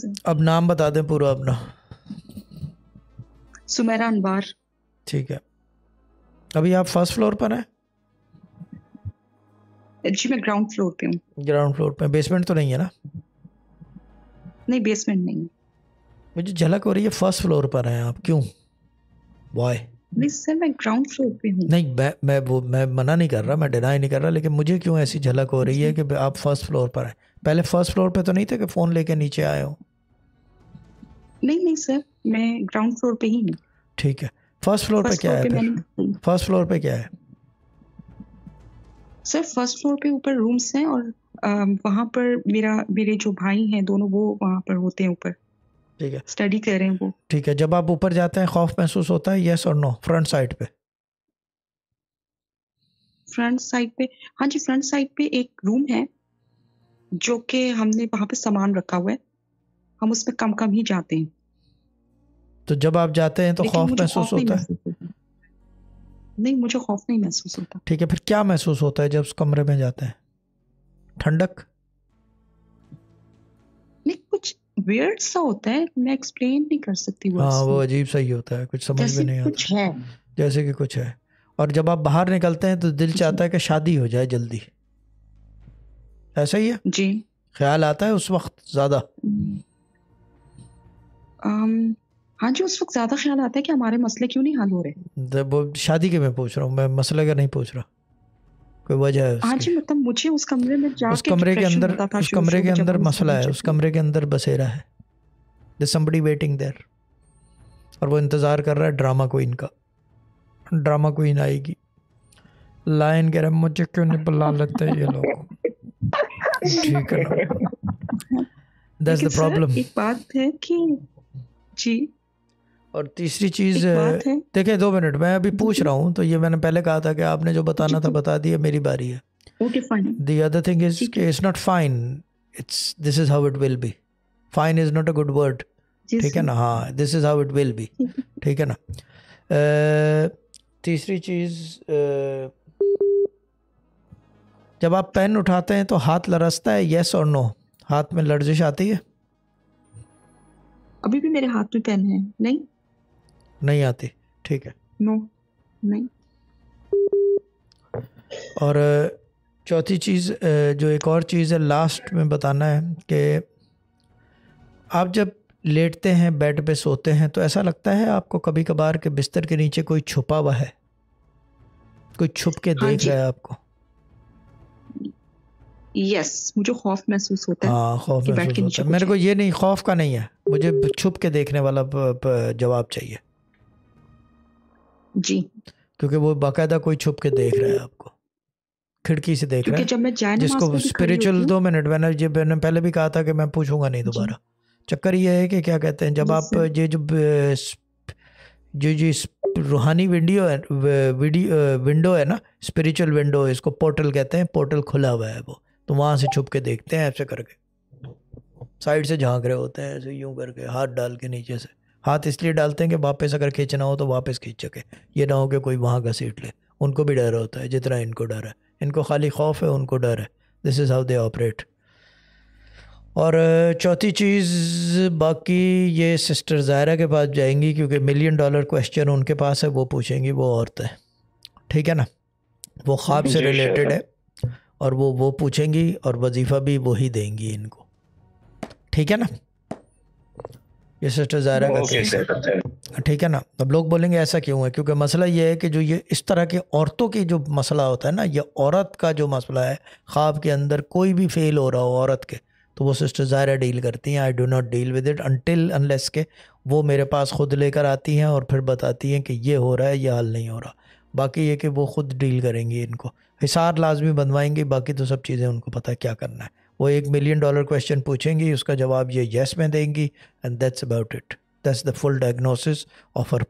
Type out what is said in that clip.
सिंह अब नाम बता दें पूरा अपना सुमेरा अनबार ठीक है अभी आप फर्स्ट फ्लोर पर हैं जी मैं ग्राउंड फ्लोर पे हूँ ग्राउंड फ्लोर पे बेसमेंट तो नहीं है ना नहीं बेसमेंट नहीं मुझे झलक हो रही है फर्स्ट फ्लोर पर हैं आप क्यों बॉय नहीं मैं ग्राउंड फ्लोर पे हूँ नहीं मैं मैं वो मैं मना नहीं कर रहा मैं डिनाई नहीं कर रहा लेकिन मुझे क्यों ऐसी झलक हो रही है कि आप फर्स्ट फ्लोर पर हैं पहले फर्स्ट फ्लोर पे तो नहीं थे कि फ़ोन लेके नीचे आए हो नहीं नहीं सर मैं ग्राउंड फ्लोर पे ही हूँ ठीक है फर्स्ट फ्लोर पे क्या है फर्स्ट फ्लोर पे क्या है सर फर्स्ट फ्लोर पे ऊपर रूम्स हैं और वहाँ पर मेरा मेरे जो भाई हैं दोनों वो वहाँ पर होते हैं ऊपर ठीक है स्टडी कर रहे हैं वो ठीक है जब आप ऊपर जाते हैं खौफ महसूस होता है यस और नो फ्रंट साइड पे फ्रंट साइड पे हाँ जी फ्रंट साइड पे एक रूम है जो कि हमने वहाँ पे सामान रखा हुआ है हम उसमें कम कम ही जाते हैं तो जब आप जाते हैं तो खौफ महसूस होता है नहीं मुझे खौफ नहीं महसूस होता ठीक है फिर क्या महसूस होता है जब उस कमरे में जाते हैं ठंडक नहीं कुछ वियर्ड सा होता है मैं एक्सप्लेन नहीं कर सकती हाँ वो अजीब सा ही होता है कुछ समझ में नहीं कुछ आता है जैसे कि कुछ है और जब आप बाहर निकलते हैं तो दिल चाहता है कि शादी हो जाए जल्दी ऐसा ही है जी ख्याल आता है उस वक्त ज्यादा Um, हाँ जी उस वक्त ज्यादा ख्याल आता है कि हमारे मसले क्यों नहीं हल हो रहे वो शादी के मैं पूछ रहा हूँ मैं मसले का नहीं पूछ रहा कोई वजह है हाँ जी मतलब मुझे उस कमरे में जा उस कमरे के अंदर उस कमरे के अंदर मसला है उस कमरे के अंदर बसेरा है समबडी वेटिंग देयर और वो इंतज़ार कर रहा है ड्रामा क्वीन का ड्रामा क्वीन आएगी लाइन कह रहा है मुझे क्यों नहीं बुला लेते ये लोग ठीक है दैट्स द प्रॉब्लम एक बात है कि जी और तीसरी चीज देखिए दो मिनट मैं अभी पूछ रहा हूँ तो ये मैंने पहले कहा था कि आपने जो बताना था बता दिया मेरी बारी है okay fine other thing is कि it's not fine it's this is how it will be fine is not a good word ठीक है ना हाँ this is how it will be ठीक है ना तीसरी चीज जब आप पेन उठाते हैं तो हाथ लरसता है येस और नो हाथ में लर्जिश आती है अभी भी मेरे हाथ में पेन है नहीं नहीं आते ठीक है नो no, नहीं और चौथी चीज़ जो एक और चीज़ है लास्ट में बताना है कि आप जब लेटते हैं बेड पे सोते हैं तो ऐसा लगता है आपको कभी कभार के बिस्तर के नीचे कोई छुपा हुआ है कोई छुप के हाँ देख रहा है आपको यस मुझे खौफ महसूस होता है हाँ, खौफ महसूस होता है मेरे को ये नहीं खौफ का नहीं है मुझे छुप के देखने वाला जवाब चाहिए जी क्योंकि वो बाकायदा कोई छुप के देख रहा है आपको खिड़की से देख रहा है जिसको स्पिरिचुअल दो मिनट मैंने ये मैंने पहले भी कहा था कि मैं पूछूंगा नहीं दोबारा चक्कर ये है कि क्या कहते हैं जब आप ये जो जो जो रूहानी विंडियो है विंडो है ना स्पिरिचुअल विंडो इसको पोर्टल कहते हैं पोर्टल खुला हुआ है वो तो वहाँ से छुप के देखते हैं ऐसे करके साइड से झांक रहे होते हैं ऐसे यूं करके हाथ डाल के नीचे से हाथ इसलिए डालते हैं कि वापस अगर खींचना हो तो वापस खींच सके ये ना हो कि कोई वहाँ घसीट ले उनको भी डर होता है जितना इनको डर है इनको खाली खौफ है उनको डर है this is how they operate और चौथी चीज़ बाकी ये सिस्टर ज़ायरा के पास जाएंगी क्योंकि मिलियन डॉलर क्वेश्चन उनके पास है वो पूछेंगी वो औरत है ठीक है ना वो ख्वाब से रिलेटेड है और वो वो पूछेंगी और वजीफ़ा भी वही देंगी इनको ठीक है ना ये सिस्टर जायरा का ठीक है ना अब लोग बोलेंगे ऐसा क्यों है क्योंकि मसला ये है कि जो ये इस तरह के औरतों की जो मसला होता है ना ये औरत का जो मसला है ख्वाब के अंदर कोई भी फेल हो रहा हो औरत के तो वो सिस्टर ज़ायरा डील करती हैं I do not deal with it until unless के वो मेरे पास ख़ुद लेकर आती हैं और फिर बताती हैं कि ये हो रहा है ये हल नहीं हो रहा बाकी ये कि वो ख़ुद डील करेंगी इनको हिसार लाजमी बनवाएंगे बाकी तो सब चीज़ें उनको पता है क्या करना है वो एक मिलियन डॉलर क्वेश्चन पूछेंगी उसका जवाब ये येस में देंगी and that's about it that's the full diagnosis of her